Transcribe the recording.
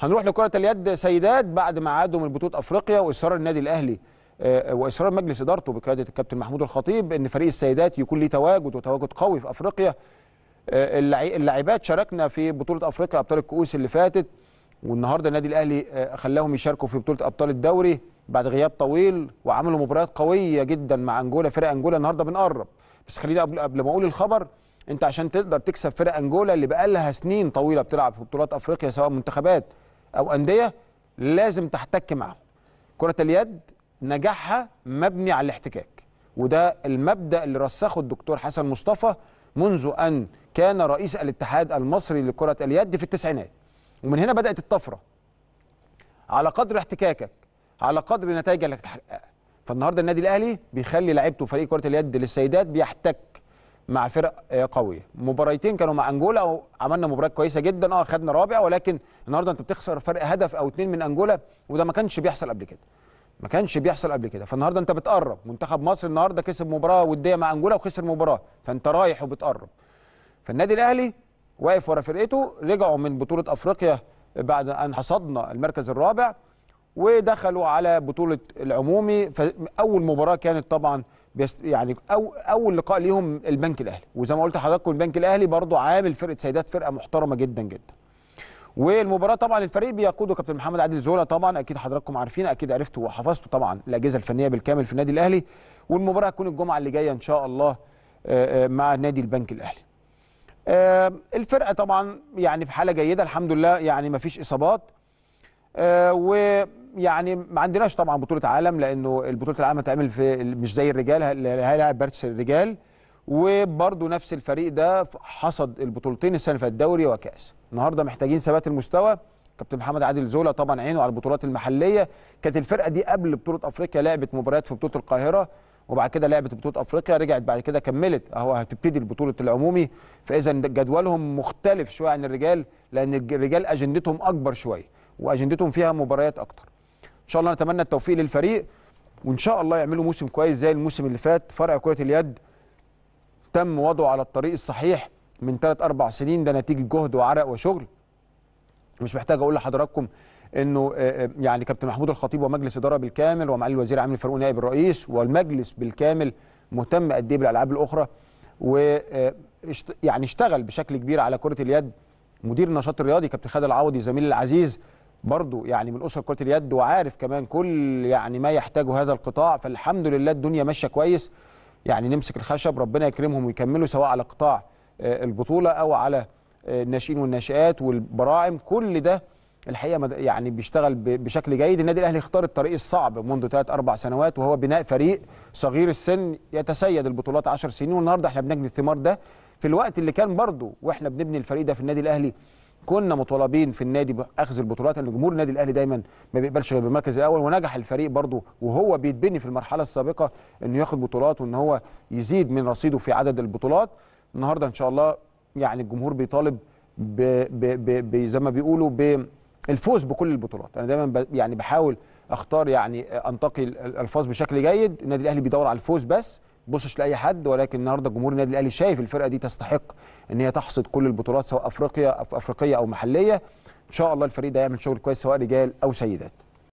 هنروح لكرة اليد سيدات بعد ما عادوا من بطولة أفريقيا وإصرار النادي الأهلي آه، واصرار مجلس ادارته بقياده الكابتن محمود الخطيب ان فريق السيدات يكون ليه تواجد وتواجد قوي في افريقيا آه، اللاعبات شاركنا في بطوله افريقيا ابطال الكؤوس اللي فاتت والنهارده النادي الاهلي آه، خلاهم يشاركوا في بطوله ابطال الدوري بعد غياب طويل وعملوا مباريات قويه جدا مع انجولا فرق انجولا النهارده بنقرب بس خليني قبل قبل ما اقول الخبر انت عشان تقدر تكسب فرق انجولا اللي بقى لها سنين طويله بتلعب في بطولات افريقيا سواء منتخبات او انديه لازم تحتك معاهم كره اليد نجاحها مبني على الاحتكاك وده المبدا اللي رسخه الدكتور حسن مصطفى منذ ان كان رئيس الاتحاد المصري لكره اليد في التسعينات ومن هنا بدات الطفره على قدر احتكاكك على قدر النتائج اللي هتحققها فالنهارده النادي الاهلي بيخلي لعيبته فريق كره اليد للسيدات بيحتك مع فرق قويه مباريتين كانوا مع انجولا وعملنا مباريات كويسه جدا اه خدنا رابع ولكن النهارده انت بتخسر فرق هدف او اتنين من انجولا وده ما كانش بيحصل قبل كده ما كانش بيحصل قبل كده فالنهارده انت بتقرب منتخب مصر النهارده كسب مباراه وديه مع انجولا وخسر مباراه فانت رايح وبتقرب فالنادي الاهلي واقف ورا فرقته رجعوا من بطوله افريقيا بعد ان حصدنا المركز الرابع ودخلوا على بطوله العمومي فاول مباراه كانت طبعا بيست يعني أو اول لقاء ليهم البنك الاهلي وزي ما قلت لحضراتكم البنك الاهلي برضه عامل فرقه سيدات فرقه محترمه جدا جدا والمباراه طبعا الفريق بيقوده كابتن محمد عادل زولا طبعا اكيد حضراتكم عارفين اكيد عرفتوا وحفظتوا طبعا الاجهزه الفنيه بالكامل في النادي الاهلي والمباراه هتكون الجمعه اللي جايه ان شاء الله آه، آه، مع نادي البنك الاهلي آه، الفرقه طبعا يعني في حاله جيده الحمد لله يعني ما فيش اصابات و يعني ما عندناش طبعا بطوله عالم لانه البطوله العالم هتتعمل في مش زي الرجال هيلاعب بارتس الرجال وبرده نفس الفريق ده حصد البطولتين السنه اللي فاتت دوري وكاس النهارده محتاجين ثبات المستوى كابتن محمد عادل زولا طبعا عينه على البطولات المحليه كانت الفرقه دي قبل بطوله افريقيا لعبت مباريات في بطوله القاهره وبعد كده لعبت بطوله افريقيا رجعت بعد كده كملت اهو هتبتدي البطوله العمومي فاذا جدولهم مختلف شويه عن الرجال لان الرجال اجندتهم اكبر شويه واجندتهم فيها مباريات اكتر شاء الله نتمنى التوفيق للفريق وان شاء الله يعملوا موسم كويس زي الموسم اللي فات فرع كره اليد تم وضعه على الطريق الصحيح من 3 اربع سنين ده نتيجه جهد وعرق وشغل مش محتاج اقول لحضراتكم انه آه، آه، يعني كابتن محمود الخطيب ومجلس اداره بالكامل ومعالي الوزير عامل الفرق نائب الرئيس والمجلس بالكامل مهتم قد ايه بالالعاب الاخرى و آه، يعني اشتغل بشكل كبير على كره اليد مدير النشاط الرياضي كابتن خالد العوضي زميلي العزيز برضو يعني من اسره كره اليد وعارف كمان كل يعني ما يحتاجه هذا القطاع فالحمد لله الدنيا ماشيه كويس يعني نمسك الخشب ربنا يكرمهم ويكملوا سواء على قطاع آه، البطوله او على آه، الناشئين والناشئات والبراعم كل ده الحقيقه يعني بيشتغل بشكل جيد النادي الاهلي اختار الطريق الصعب منذ ثلاث اربع سنوات وهو بناء فريق صغير السن يتسيد البطولات 10 سنين والنهارده احنا بنجني الثمار ده في الوقت اللي كان برضه واحنا بنبني الفريق ده في النادي الاهلي كنا مطالبين في النادي باخذ البطولات لان جمهور النادي الاهلي دايما ما بيقبلش غير بالمركز الاول ونجح الفريق برضه وهو بيتبني في المرحله السابقه انه ياخد بطولات وان هو يزيد من رصيده في عدد البطولات النهارده ان شاء الله يعني الجمهور بيطالب ب ب ب زي ما بيقولوا بالفوز بكل البطولات انا دايما يعني بحاول اختار يعني انتقي الالفاظ بشكل جيد النادي الاهلي بيدور على الفوز بس بصش لاي حد ولكن النهارده جمهور النادي الاهلي شايف الفرقه دي تستحق ان هي تحصد كل البطولات سواء افريقيا أو افريقيه او محليه ان شاء الله الفريق ده يعمل شغل كويس سواء رجال او سيدات